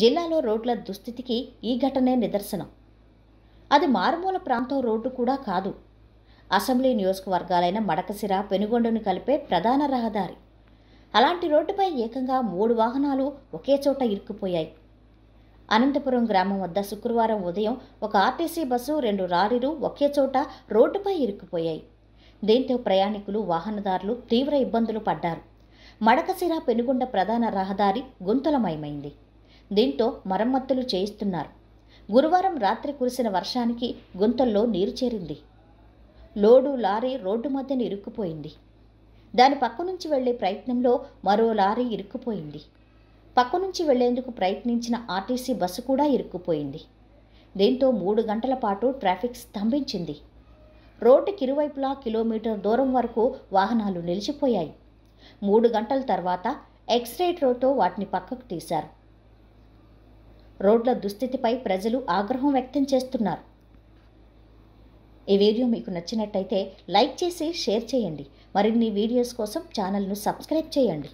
జిల్లాలో రోడ్ల దుస్థితికి ఈ ఘటనే నిదర్శనం అది మారుమూల ప్రాంతం రోడ్డు కూడా కాదు అసెంబ్లీ నియోజకవర్గాలైన మడకసిర పెనుగొండను కలిపే ప్రధాన రహదారి అలాంటి రోడ్డుపై ఏకంగా మూడు వాహనాలు ఒకే చోట ఇరుక్కుపోయాయి అనంతపురం గ్రామం వద్ద శుక్రవారం ఉదయం ఒక ఆర్టీసీ బస్సు రెండు రారీలు ఒకే చోట రోడ్డుపై ఇరుక్కుపోయాయి దీంతో ప్రయాణికులు వాహనదారులు తీవ్ర ఇబ్బందులు పడ్డారు మడకసిర పెనుగొండ ప్రధాన రహదారి గుంతలమయమైంది దీంతో మరమ్మతులు చేయిస్తున్నారు గురువారం రాత్రి కురిసిన వర్షానికి గుంతల్లో నీరు చేరింది లోడు లారీ రోడ్డు మధ్యన ఇరుక్కుపోయింది దాని పక్క నుంచి వెళ్లే ప్రయత్నంలో మరో లారీ ఇరుక్కుపోయింది పక్క నుంచి వెళ్లేందుకు ప్రయత్నించిన ఆర్టీసీ బస్సు కూడా ఇరుక్కుపోయింది దీంతో మూడు గంటల పాటు ట్రాఫిక్ స్తంభించింది రోడ్డుకి ఇరువైపులా కిలోమీటర్ దూరం వరకు వాహనాలు నిలిచిపోయాయి మూడు గంటల తర్వాత రోడ్తో వాటిని పక్కకు తీశారు రోడ్ల దుస్థితిపై ప్రజలు ఆగ్రహం వ్యక్తం చేస్తున్నారు ఈ వీడియో మీకు నచ్చినట్టయితే లైక్ చేసి షేర్ చేయండి మరిన్ని వీడియోస్ కోసం ఛానల్ను సబ్స్క్రైబ్ చేయండి